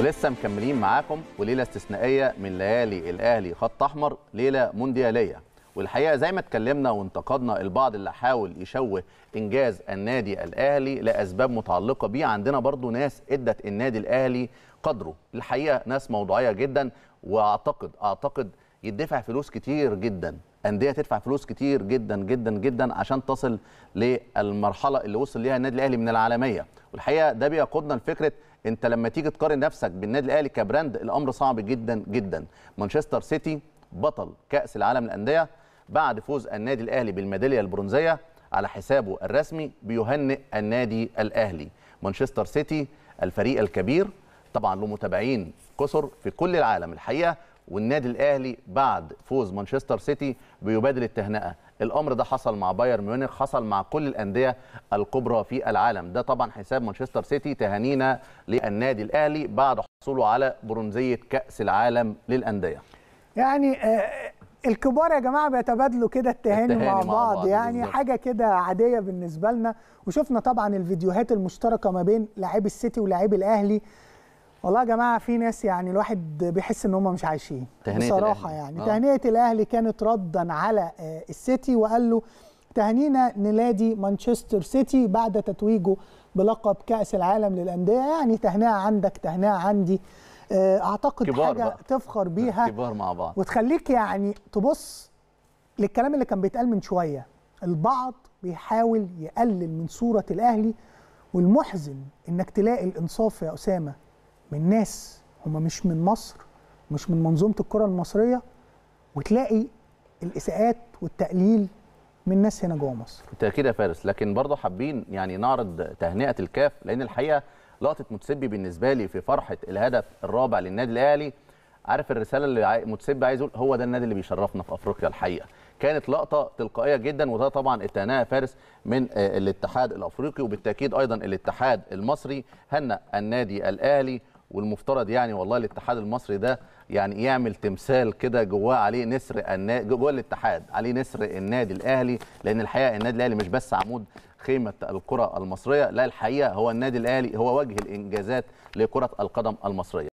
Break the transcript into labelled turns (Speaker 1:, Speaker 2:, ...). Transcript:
Speaker 1: ولسه مكملين معاكم وليله استثنائيه من ليالي الاهلي خط احمر ليله موندياليه والحقيقه زي ما اتكلمنا وانتقدنا البعض اللي حاول يشوه انجاز النادي الاهلي لاسباب متعلقه بيه عندنا برضو ناس ادت النادي الاهلي قدره الحقيقه ناس موضوعيه جدا واعتقد اعتقد يدفع فلوس كتير جدا انديه تدفع فلوس كتير جدا جدا جدا عشان تصل للمرحله اللي وصل ليها النادي الاهلي من العالميه والحقيقه ده بيقودنا لفكره انت لما تيجي تقارن نفسك بالنادي الاهلي كبراند الامر صعب جدا جدا مانشستر سيتي بطل كاس العالم للانديه بعد فوز النادي الاهلي بالميداليه البرونزيه على حسابه الرسمي بيهنئ النادي الاهلي مانشستر سيتي الفريق الكبير طبعا له متابعين كثر في كل العالم الحقيقه والنادي الاهلي بعد فوز مانشستر سيتي بيبادل التهنئه الامر ده حصل مع بايرن ميونخ حصل مع كل الانديه الكبرى في العالم ده طبعا حساب مانشستر سيتي تهانينا للنادي الاهلي بعد حصوله على برونزيه كاس العالم للانديه
Speaker 2: يعني آه، الكبار يا جماعه بيتبادلوا كده التهاني مع, مع بعض, بعض يعني بالزبط. حاجه كده عاديه بالنسبه لنا وشفنا طبعا الفيديوهات المشتركه ما بين لاعبي السيتي ولاعبي الاهلي والله يا جماعه في ناس يعني الواحد بيحس ان هم مش عايشين بصراحه الأهل. يعني آه. تهنئه الاهلي كانت ردا على آه، السيتي وقال له تهنينا لنادي مانشستر سيتي بعد تتويجه بلقب كاس العالم للانديه يعني تهنئه عندك تهنئه عندي آه، اعتقد كبار حاجه بقى. تفخر بيها كبار مع بعض وتخليك يعني تبص للكلام اللي كان بيتقال من شويه البعض بيحاول يقلل من صوره الاهلي والمحزن انك تلاقي الانصاف يا اسامه من ناس هم مش من مصر مش من منظومه الكره المصريه وتلاقي الاساءات والتقليل من ناس هنا جوه مصر
Speaker 1: بالتاكيد يا فارس لكن برضه حابين يعني نعرض تهنئه الكاف لان الحقيقه لقطه متسبي بالنسبه لي في فرحه الهدف الرابع للنادي الاهلي عارف الرساله اللي متسبي عايز يقول هو ده النادي اللي بيشرفنا في افريقيا الحقيقه كانت لقطه تلقائيه جدا وده طبعا التهنئه فارس من آه، الاتحاد الافريقي وبالتاكيد ايضا الاتحاد المصري هنأ النادي الاهلي والمفترض يعني والله الاتحاد المصري ده يعني يعمل تمثال كده جواه عليه نسر النادي جوه الاتحاد عليه نسر النادي الاهلي لان الحقيقه النادي الاهلي مش بس عمود خيمه الكره المصريه لا الحقيقه هو النادي الاهلي هو وجه الانجازات لكره القدم المصريه